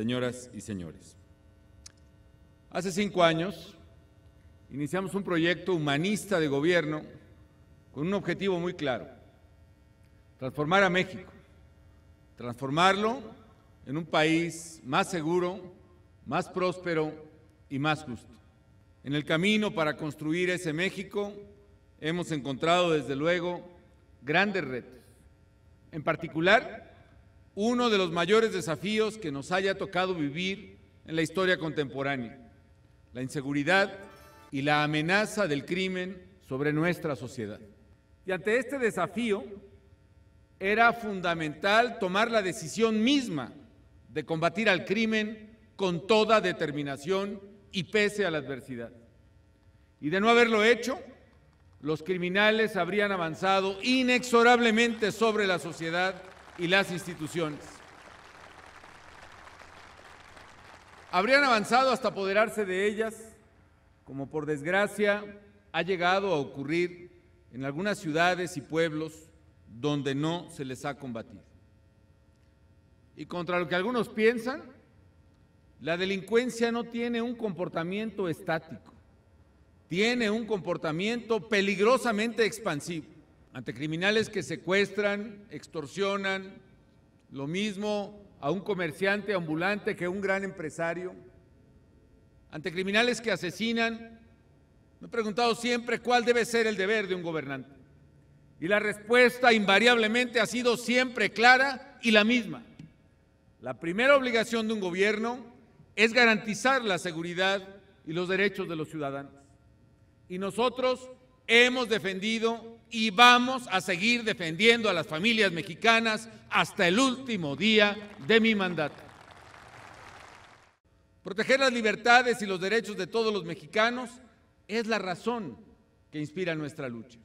señoras y señores. Hace cinco años iniciamos un proyecto humanista de gobierno con un objetivo muy claro, transformar a México, transformarlo en un país más seguro, más próspero y más justo. En el camino para construir ese México hemos encontrado desde luego grandes retos. En particular, uno de los mayores desafíos que nos haya tocado vivir en la historia contemporánea, la inseguridad y la amenaza del crimen sobre nuestra sociedad. Y ante este desafío era fundamental tomar la decisión misma de combatir al crimen con toda determinación y pese a la adversidad. Y de no haberlo hecho, los criminales habrían avanzado inexorablemente sobre la sociedad y las instituciones. Habrían avanzado hasta apoderarse de ellas, como por desgracia ha llegado a ocurrir en algunas ciudades y pueblos donde no se les ha combatido. Y contra lo que algunos piensan, la delincuencia no tiene un comportamiento estático, tiene un comportamiento peligrosamente expansivo ante criminales que secuestran, extorsionan, lo mismo a un comerciante ambulante que a un gran empresario, ante criminales que asesinan. Me he preguntado siempre cuál debe ser el deber de un gobernante. Y la respuesta invariablemente ha sido siempre clara y la misma. La primera obligación de un gobierno es garantizar la seguridad y los derechos de los ciudadanos. Y nosotros hemos defendido y vamos a seguir defendiendo a las familias mexicanas hasta el último día de mi mandato. Proteger las libertades y los derechos de todos los mexicanos es la razón que inspira nuestra lucha.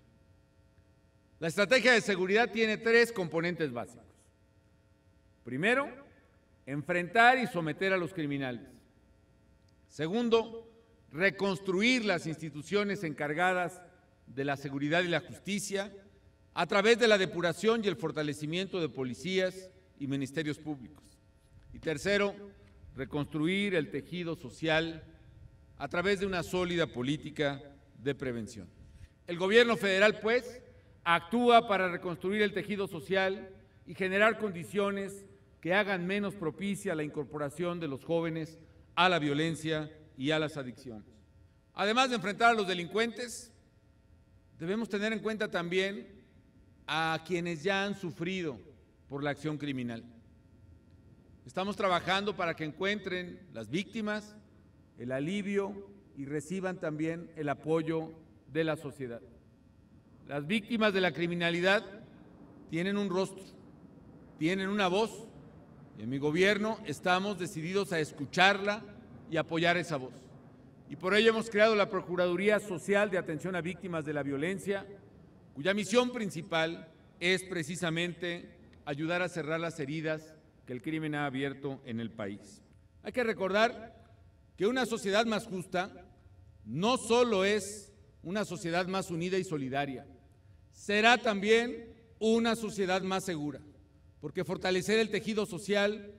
La estrategia de seguridad tiene tres componentes básicos. Primero, enfrentar y someter a los criminales. Segundo, reconstruir las instituciones encargadas de de la Seguridad y la Justicia a través de la depuración y el fortalecimiento de policías y ministerios públicos. Y tercero, reconstruir el tejido social a través de una sólida política de prevención. El gobierno federal, pues, actúa para reconstruir el tejido social y generar condiciones que hagan menos propicia la incorporación de los jóvenes a la violencia y a las adicciones. Además de enfrentar a los delincuentes, Debemos tener en cuenta también a quienes ya han sufrido por la acción criminal. Estamos trabajando para que encuentren las víctimas, el alivio y reciban también el apoyo de la sociedad. Las víctimas de la criminalidad tienen un rostro, tienen una voz y en mi gobierno estamos decididos a escucharla y apoyar esa voz y por ello hemos creado la Procuraduría Social de Atención a Víctimas de la Violencia, cuya misión principal es precisamente ayudar a cerrar las heridas que el crimen ha abierto en el país. Hay que recordar que una sociedad más justa no solo es una sociedad más unida y solidaria, será también una sociedad más segura, porque fortalecer el tejido social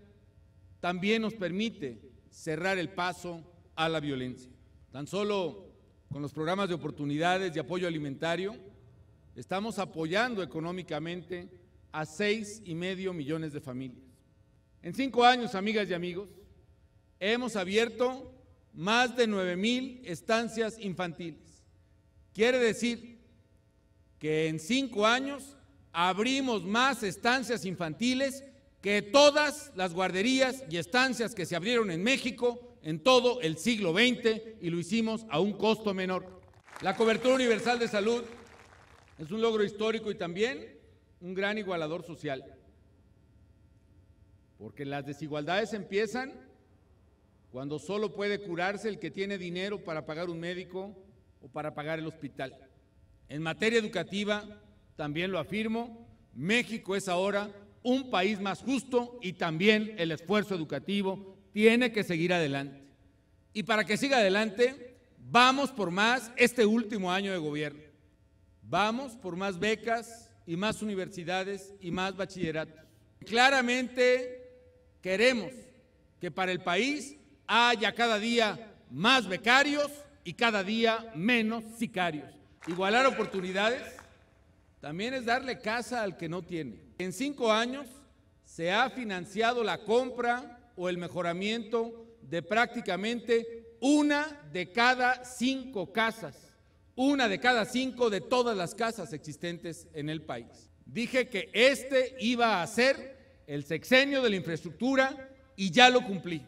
también nos permite cerrar el paso a la violencia. Tan solo con los programas de oportunidades y apoyo alimentario, estamos apoyando económicamente a seis y medio millones de familias. En cinco años, amigas y amigos, hemos abierto más de 9 mil estancias infantiles. Quiere decir que en cinco años abrimos más estancias infantiles que todas las guarderías y estancias que se abrieron en México en todo el siglo XX y lo hicimos a un costo menor. La cobertura universal de salud es un logro histórico y también un gran igualador social, porque las desigualdades empiezan cuando solo puede curarse el que tiene dinero para pagar un médico o para pagar el hospital. En materia educativa, también lo afirmo, México es ahora un país más justo y también el esfuerzo educativo tiene que seguir adelante. Y para que siga adelante, vamos por más este último año de gobierno. Vamos por más becas y más universidades y más bachilleratos. Claramente queremos que para el país haya cada día más becarios y cada día menos sicarios. Igualar oportunidades también es darle casa al que no tiene. En cinco años se ha financiado la compra o el mejoramiento de prácticamente una de cada cinco casas, una de cada cinco de todas las casas existentes en el país. Dije que este iba a ser el sexenio de la infraestructura y ya lo cumplí.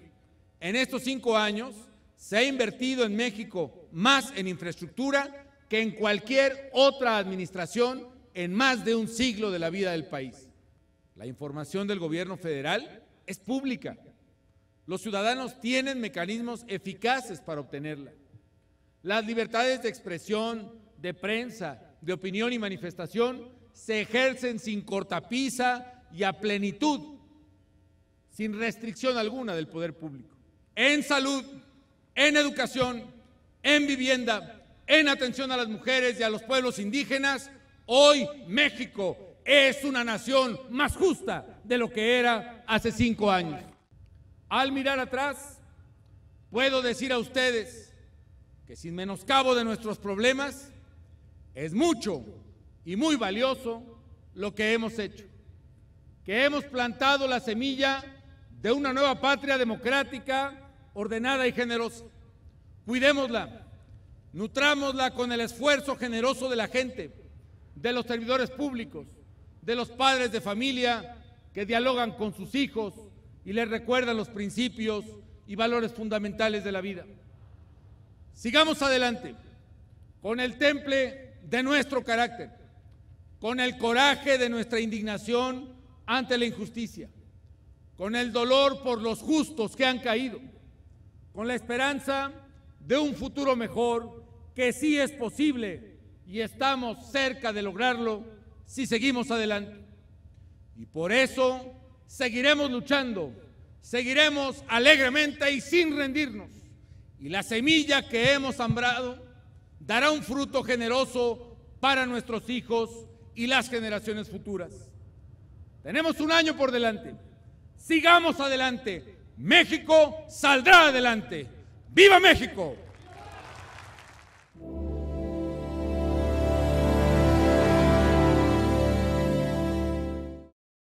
En estos cinco años se ha invertido en México más en infraestructura que en cualquier otra administración en más de un siglo de la vida del país. La información del gobierno federal es pública. Los ciudadanos tienen mecanismos eficaces para obtenerla. Las libertades de expresión, de prensa, de opinión y manifestación se ejercen sin cortapisa y a plenitud, sin restricción alguna del poder público. En salud, en educación, en vivienda, en atención a las mujeres y a los pueblos indígenas, hoy México es una nación más justa de lo que era hace cinco años. Al mirar atrás, puedo decir a ustedes que sin menoscabo de nuestros problemas, es mucho y muy valioso lo que hemos hecho, que hemos plantado la semilla de una nueva patria democrática, ordenada y generosa. Cuidémosla, nutrámosla con el esfuerzo generoso de la gente, de los servidores públicos, de los padres de familia que dialogan con sus hijos, y les recuerda los principios y valores fundamentales de la vida. Sigamos adelante con el temple de nuestro carácter, con el coraje de nuestra indignación ante la injusticia, con el dolor por los justos que han caído, con la esperanza de un futuro mejor que sí es posible y estamos cerca de lograrlo si seguimos adelante. Y por eso seguiremos luchando, seguiremos alegremente y sin rendirnos. Y la semilla que hemos ambrado dará un fruto generoso para nuestros hijos y las generaciones futuras. Tenemos un año por delante. Sigamos adelante. México saldrá adelante. ¡Viva México!